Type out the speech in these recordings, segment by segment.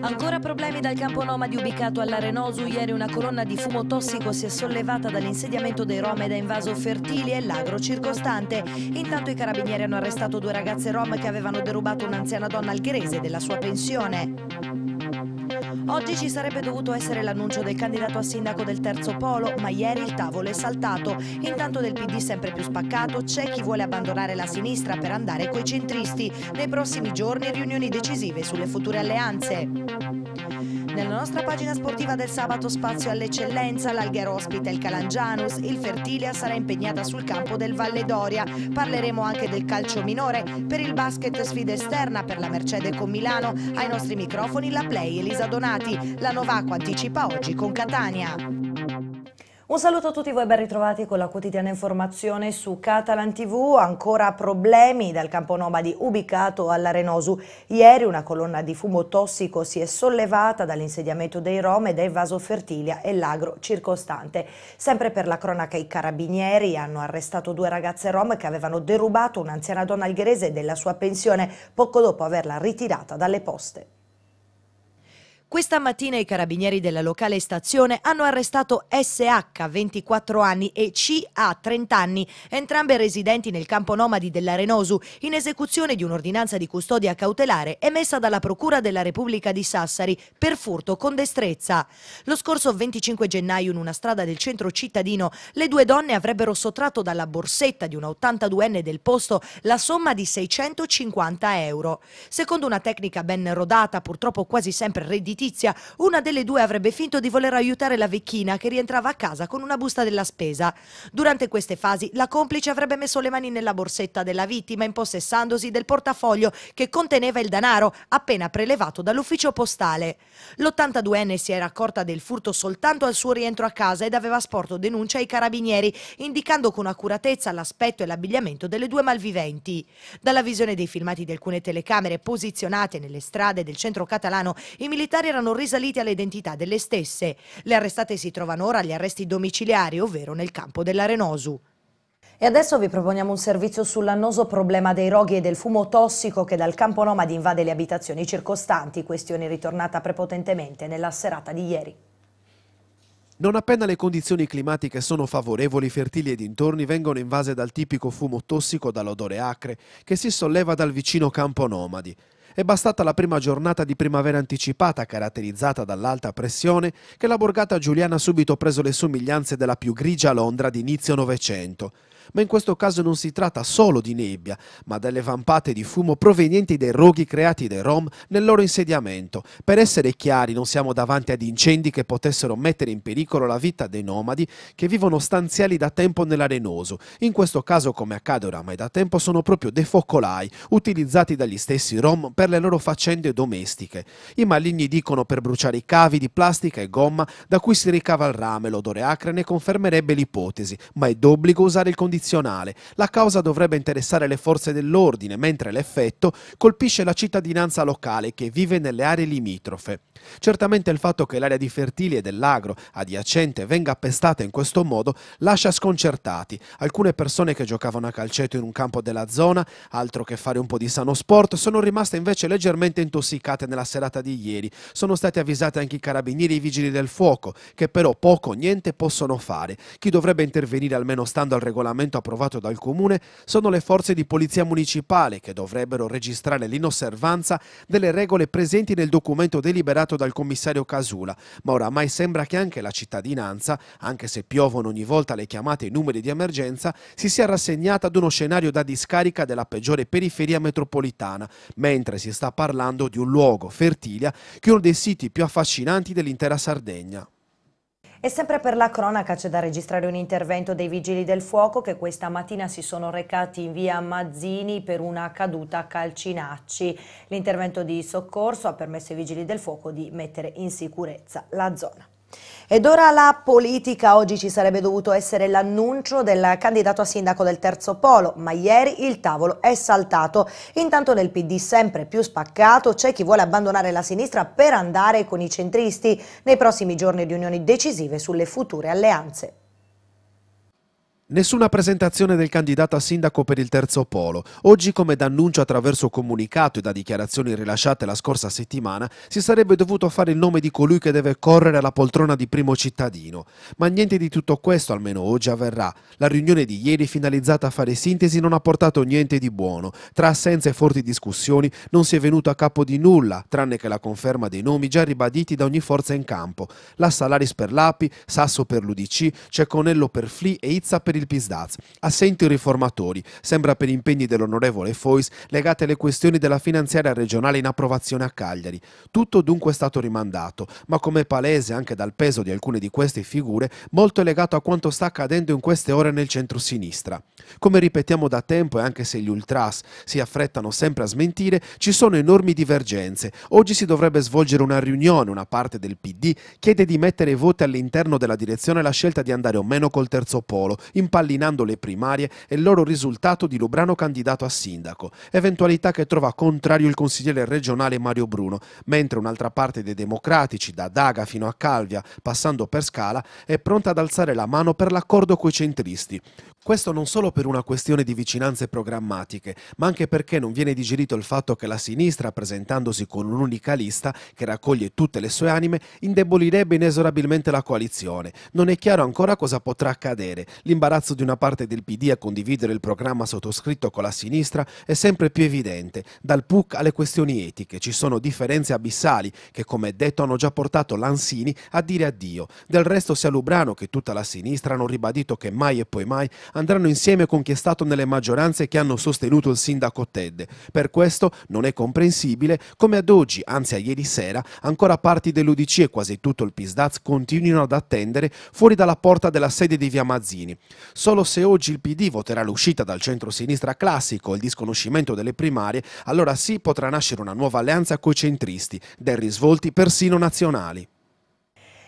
Ancora problemi dal campo nomadi ubicato all'Arenosu. Ieri una colonna di fumo tossico si è sollevata dall'insediamento dei Rom ed ha invaso Fertili e l'agro circostante. Intanto i carabinieri hanno arrestato due ragazze Rom che avevano derubato un'anziana donna algherese della sua pensione. Oggi ci sarebbe dovuto essere l'annuncio del candidato a sindaco del Terzo Polo, ma ieri il tavolo è saltato. Intanto del PD sempre più spaccato c'è chi vuole abbandonare la sinistra per andare coi centristi. Nei prossimi giorni riunioni decisive sulle future alleanze. Nella nostra pagina sportiva del sabato spazio all'eccellenza, l'Alghero ospita il Calangianus, il Fertilia sarà impegnata sul campo del Valle d'Oria. Parleremo anche del calcio minore, per il basket sfida esterna per la Mercede con Milano, ai nostri microfoni la Play Elisa Giorgia Donati. La Novacqua anticipa oggi con Catania. Un saluto a tutti voi ben ritrovati con la quotidiana informazione su Catalan TV. Ancora problemi dal campo nomadi ubicato all'Arenosu. Ieri una colonna di fumo tossico si è sollevata dall'insediamento dei Rom ed è invaso Fertilia e l'agro circostante. Sempre per la cronaca i carabinieri hanno arrestato due ragazze Rom che avevano derubato un'anziana donna algherese della sua pensione poco dopo averla ritirata dalle poste. Questa mattina i carabinieri della locale stazione hanno arrestato SH, 24 anni, e CA, 30 anni, entrambe residenti nel campo nomadi dell'Arenosu, in esecuzione di un'ordinanza di custodia cautelare emessa dalla Procura della Repubblica di Sassari per furto con destrezza. Lo scorso 25 gennaio in una strada del centro cittadino le due donne avrebbero sottratto dalla borsetta di una 82enne del posto la somma di 650 euro. Secondo una tecnica ben rodata, purtroppo quasi sempre redditata, fittizia, una delle due avrebbe finto di voler aiutare la vecchina che rientrava a casa con una busta della spesa. Durante queste fasi la complice avrebbe messo le mani nella borsetta della vittima impossessandosi del portafoglio che conteneva il denaro appena prelevato dall'ufficio postale. L'82enne si era accorta del furto soltanto al suo rientro a casa ed aveva sporto denuncia ai carabinieri, indicando con accuratezza l'aspetto e l'abbigliamento delle due malviventi. Dalla visione dei filmati di alcune telecamere posizionate nelle strade del centro catalano, i militari commissari erano risaliti identità delle stesse. Le arrestate si trovano ora agli arresti domiciliari, ovvero nel campo dell'Arenosu. E adesso vi proponiamo un servizio sull'annoso problema dei roghi e del fumo tossico che dal campo nomadi invade le abitazioni circostanti, questione ritornata prepotentemente nella serata di ieri. Non appena le condizioni climatiche sono favorevoli, fertili e dintorni vengono invase dal tipico fumo tossico dall'odore acre che si solleva dal vicino campo nomadi. È bastata la prima giornata di primavera anticipata, caratterizzata dall'alta pressione, che la borgata giuliana ha subito preso le somiglianze della più grigia Londra di inizio Novecento ma in questo caso non si tratta solo di nebbia, ma delle vampate di fumo provenienti dai roghi creati dai Rom nel loro insediamento. Per essere chiari, non siamo davanti ad incendi che potessero mettere in pericolo la vita dei nomadi che vivono stanziali da tempo nell'arenoso. In questo caso, come accade oramai da tempo, sono proprio dei focolai utilizzati dagli stessi Rom per le loro faccende domestiche. I maligni dicono per bruciare i cavi di plastica e gomma da cui si ricava il rame, l'odore acre ne confermerebbe l'ipotesi, ma è d'obbligo usare il condizionale tradizionale. La causa dovrebbe interessare le forze dell'ordine, mentre l'effetto colpisce la cittadinanza locale che vive nelle aree limitrofe. Certamente il fatto che l'area di Fertili e dell'agro adiacente venga appestata in questo modo lascia sconcertati. Alcune persone che giocavano a calcetto in un campo della zona, altro che fare un po' di sano sport, sono rimaste invece leggermente intossicate nella serata di ieri. Sono stati avvisati anche i carabinieri e i vigili del fuoco, che però poco o niente possono fare. Chi dovrebbe intervenire almeno stando al regolamento regolamento approvato dal Comune sono le forze di polizia municipale che dovrebbero registrare l'inosservanza delle regole presenti nel documento deliberato dal commissario Casula, ma oramai sembra che anche la cittadinanza, anche se piovono ogni volta le chiamate e i numeri di emergenza, si sia rassegnata ad uno scenario da discarica della peggiore periferia metropolitana, mentre si sta parlando di un luogo, Fertilia, che è uno dei siti più affascinanti dell'intera Sardegna. E sempre per la cronaca c'è da registrare un intervento dei vigili del fuoco che questa mattina si sono recati in via Mazzini per una caduta a Calcinacci. L'intervento di soccorso ha permesso ai vigili del fuoco di mettere in sicurezza la zona. Ed ora la politica. Oggi ci sarebbe dovuto essere l'annuncio del candidato a sindaco del Terzo Polo, ma ieri il tavolo è saltato. Intanto nel PD sempre più spaccato c'è chi vuole abbandonare la sinistra per andare con i centristi nei prossimi giorni di unioni decisive sulle future alleanze. Nessuna presentazione del candidato a sindaco per il terzo polo. Oggi, come d'annuncio attraverso comunicato e da dichiarazioni rilasciate la scorsa settimana, si sarebbe dovuto fare il nome di colui che deve correre alla poltrona di primo cittadino. Ma niente di tutto questo, almeno oggi, avverrà. La riunione di ieri, finalizzata a fare sintesi, non ha portato niente di buono. Tra assenze e forti discussioni non si è venuto a capo di nulla, tranne che la conferma dei nomi già ribaditi da ogni forza in campo. La Salaris per l'Api, Sasso per l'Udc, Ceconello per Fli e Izza per il Pisdaz. Assenti i riformatori, sembra per impegni dell'onorevole Fois legati alle questioni della finanziaria regionale in approvazione a Cagliari. Tutto dunque è stato rimandato, ma come palese anche dal peso di alcune di queste figure, molto è legato a quanto sta accadendo in queste ore nel centro-sinistra. Come ripetiamo da tempo e anche se gli ultras si affrettano sempre a smentire, ci sono enormi divergenze. Oggi si dovrebbe svolgere una riunione, una parte del PD chiede di mettere i voti all'interno della direzione la scelta di andare o meno col terzo polo, in impallinando le primarie e il loro risultato di Lubrano candidato a sindaco, eventualità che trova contrario il consigliere regionale Mario Bruno, mentre un'altra parte dei democratici, da Daga fino a Calvia, passando per Scala, è pronta ad alzare la mano per l'accordo coi centristi. Questo non solo per una questione di vicinanze programmatiche, ma anche perché non viene digerito il fatto che la sinistra, presentandosi con un'unica lista che raccoglie tutte le sue anime, indebolirebbe inesorabilmente la coalizione. Non è chiaro ancora cosa potrà accadere. L'imbarazzo di una parte del PD a condividere il programma sottoscritto con la sinistra è sempre più evidente. Dal PUC alle questioni etiche ci sono differenze abissali che, come detto, hanno già portato Lansini a dire addio. Del resto sia Lubrano che tutta la sinistra hanno ribadito che mai e poi mai andranno insieme con chi è stato nelle maggioranze che hanno sostenuto il sindaco Ted. Per questo non è comprensibile come ad oggi, anzi a ieri sera, ancora parti dell'Udc e quasi tutto il PISDAZ continuino ad attendere fuori dalla porta della sede di Via Mazzini. Solo se oggi il PD voterà l'uscita dal centro-sinistra classico e il disconoscimento delle primarie, allora sì potrà nascere una nuova alleanza coi centristi, dei risvolti persino nazionali.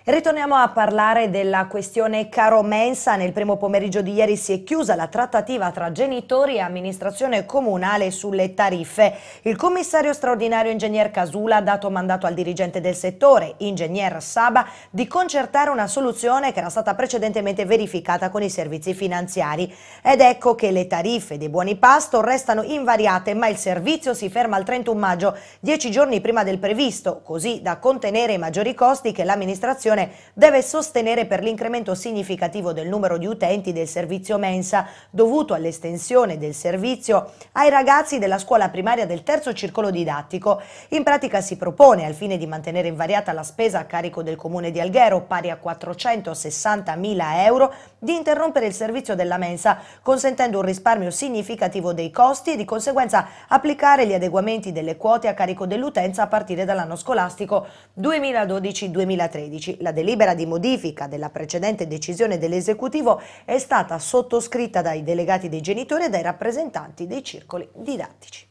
Ritorniamo a parlare della questione Caro Mensa. Nel primo pomeriggio di ieri si è chiusa la trattativa tra genitori e amministrazione comunale sulle tariffe. Il commissario straordinario ingegner Casula ha dato mandato al dirigente del settore, ingegner Saba, di concertare una soluzione che era stata precedentemente verificata con i servizi finanziari. Ed ecco che le tariffe dei buoni pasto restano invariate, ma il servizio si ferma il 31 maggio, dieci giorni prima del previsto, così da contenere i maggiori costi che l'amministrazione Comunicazione deve sostenere per l'incremento significativo del numero di utenti del servizio mensa dovuto all'estensione del servizio ai ragazzi della scuola primaria del terzo circolo didattico. In pratica si propone, al fine di mantenere invariata la spesa a carico del Comune di Alghero, pari a 460.000 euro, di interrompere il servizio della mensa, consentendo un risparmio significativo dei costi e di conseguenza applicare gli adeguamenti delle quote a carico dell'utenza a partire dall'anno scolastico 2012-2013 la delibera di modifica della precedente decisione dell'esecutivo è stata sottoscritta dai delegati dei genitori e dai rappresentanti dei circoli didattici.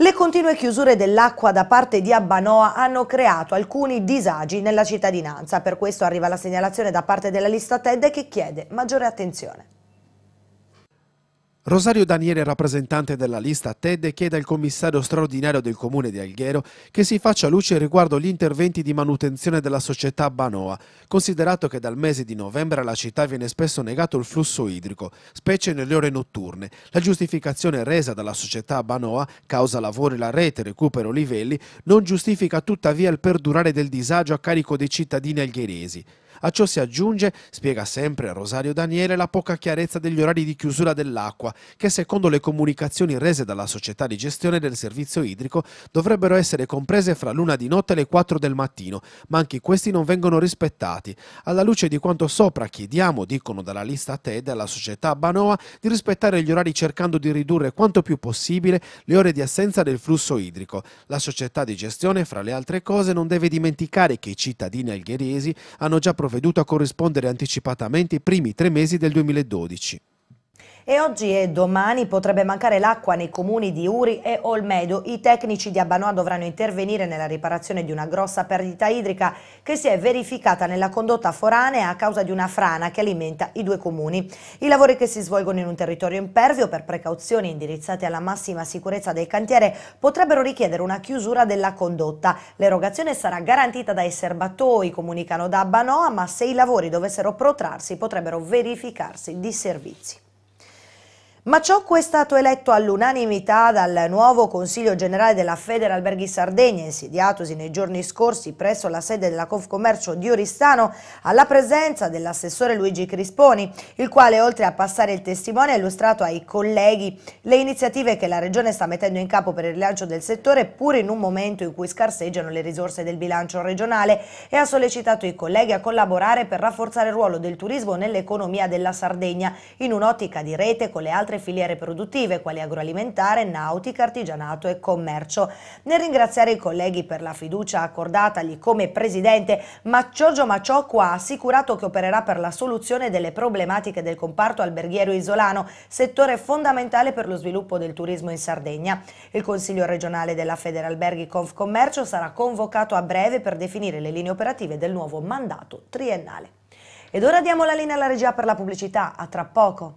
Le continue chiusure dell'acqua da parte di Abbanoa hanno creato alcuni disagi nella cittadinanza, per questo arriva la segnalazione da parte della lista TED che chiede maggiore attenzione. Rosario Daniele, rappresentante della lista TED, chiede al commissario straordinario del comune di Alghero che si faccia luce riguardo gli interventi di manutenzione della società Banoa, considerato che dal mese di novembre alla città viene spesso negato il flusso idrico, specie nelle ore notturne. La giustificazione resa dalla società Banoa, causa lavori la rete, recupero livelli, non giustifica tuttavia il perdurare del disagio a carico dei cittadini algheresi. A ciò si aggiunge, spiega sempre Rosario Daniele, la poca chiarezza degli orari di chiusura dell'acqua che secondo le comunicazioni rese dalla società di gestione del servizio idrico dovrebbero essere comprese fra l'una di notte e le 4 del mattino, ma anche questi non vengono rispettati. Alla luce di quanto sopra chiediamo, dicono dalla lista TED alla società Banoa, di rispettare gli orari cercando di ridurre quanto più possibile le ore di assenza del flusso idrico. La società di gestione, fra le altre cose, non deve dimenticare che i cittadini algheriesi hanno già provveduto a corrispondere anticipatamente i primi tre mesi del 2012. E oggi e domani potrebbe mancare l'acqua nei comuni di Uri e Olmedo. I tecnici di Abanoa dovranno intervenire nella riparazione di una grossa perdita idrica che si è verificata nella condotta foranea a causa di una frana che alimenta i due comuni. I lavori che si svolgono in un territorio impervio per precauzioni indirizzate alla massima sicurezza del cantiere potrebbero richiedere una chiusura della condotta. L'erogazione sarà garantita dai serbatoi, comunicano da Abanoa, ma se i lavori dovessero protrarsi potrebbero verificarsi disservizi. Maciocco è stato eletto all'unanimità dal nuovo Consiglio Generale della Federalberghi Sardegna, insediatosi nei giorni scorsi presso la sede della Confcommercio di Oristano, alla presenza dell'assessore Luigi Crisponi, il quale oltre a passare il testimone ha illustrato ai colleghi le iniziative che la Regione sta mettendo in capo per il rilancio del settore, pur in un momento in cui scarseggiano le risorse del bilancio regionale, e ha sollecitato i colleghi a collaborare per rafforzare il ruolo del turismo nell'economia della Sardegna, in un'ottica di rete con le altre filiere produttive quali agroalimentare, nautica, artigianato e commercio. Nel ringraziare i colleghi per la fiducia accordatagli come presidente, Macciogio Maciocco ha assicurato che opererà per la soluzione delle problematiche del comparto alberghiero isolano, settore fondamentale per lo sviluppo del turismo in Sardegna. Il Consiglio regionale della Federalberghi Confcommercio sarà convocato a breve per definire le linee operative del nuovo mandato triennale. Ed ora diamo la linea alla regia per la pubblicità, a tra poco.